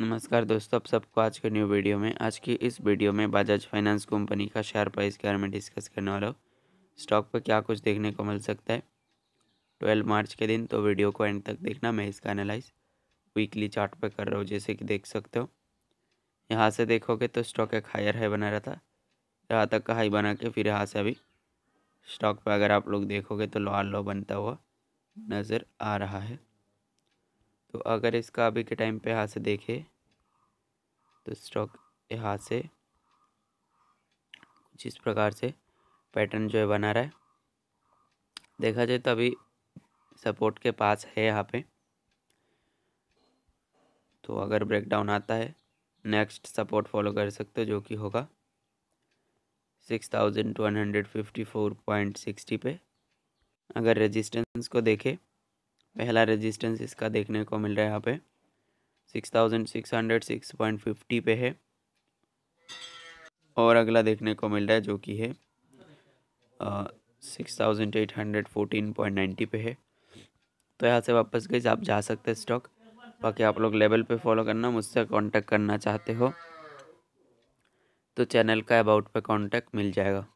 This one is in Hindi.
नमस्कार दोस्तों आप सबको आज के न्यू वीडियो में आज की इस वीडियो में बजाज फाइनेंस कंपनी का शेयर प्राइस के बारे में डिस्कस करने वाला हूँ स्टॉक पर क्या कुछ देखने को मिल सकता है ट्वेल्व मार्च के दिन तो वीडियो को एंड तक देखना मैं इसका एनालाइज वीकली चार्ट पर कर रहा हूँ जैसे कि देख सकते हो यहाँ से देखोगे तो स्टॉक एक हायर हाई बना रहा था यहाँ तक का हाई बना के फिर यहाँ से अभी स्टॉक पर अगर आप लोग देखोगे तो आर लो बनता हुआ नज़र आ रहा है तो अगर इसका अभी के टाइम पे यहाँ से देखें तो स्टॉक यहाँ से कुछ इस प्रकार से पैटर्न जो है बना रहा है देखा जाए तो अभी सपोर्ट के पास है यहाँ पे तो अगर ब्रेकडाउन आता है नेक्स्ट सपोर्ट फॉलो कर सकते हो जो कि होगा six thousand one hundred fifty four point sixty पे अगर रेजिस्टेंस को देखें पहला रेजिस्टेंस इसका देखने को मिल रहा है यहाँ पे six thousand six hundred six point fifty पे है और अगला देखने को मिल रहा है जो कि है six thousand eight hundred fourteen point ninety पे है तो यहाँ से वापस गई आप जा सकते हैं स्टॉक बाकी आप लोग लेवल पे फॉलो करना मुझसे कांटेक्ट करना चाहते हो तो चैनल का अबाउट पे कांटेक्ट मिल जाएगा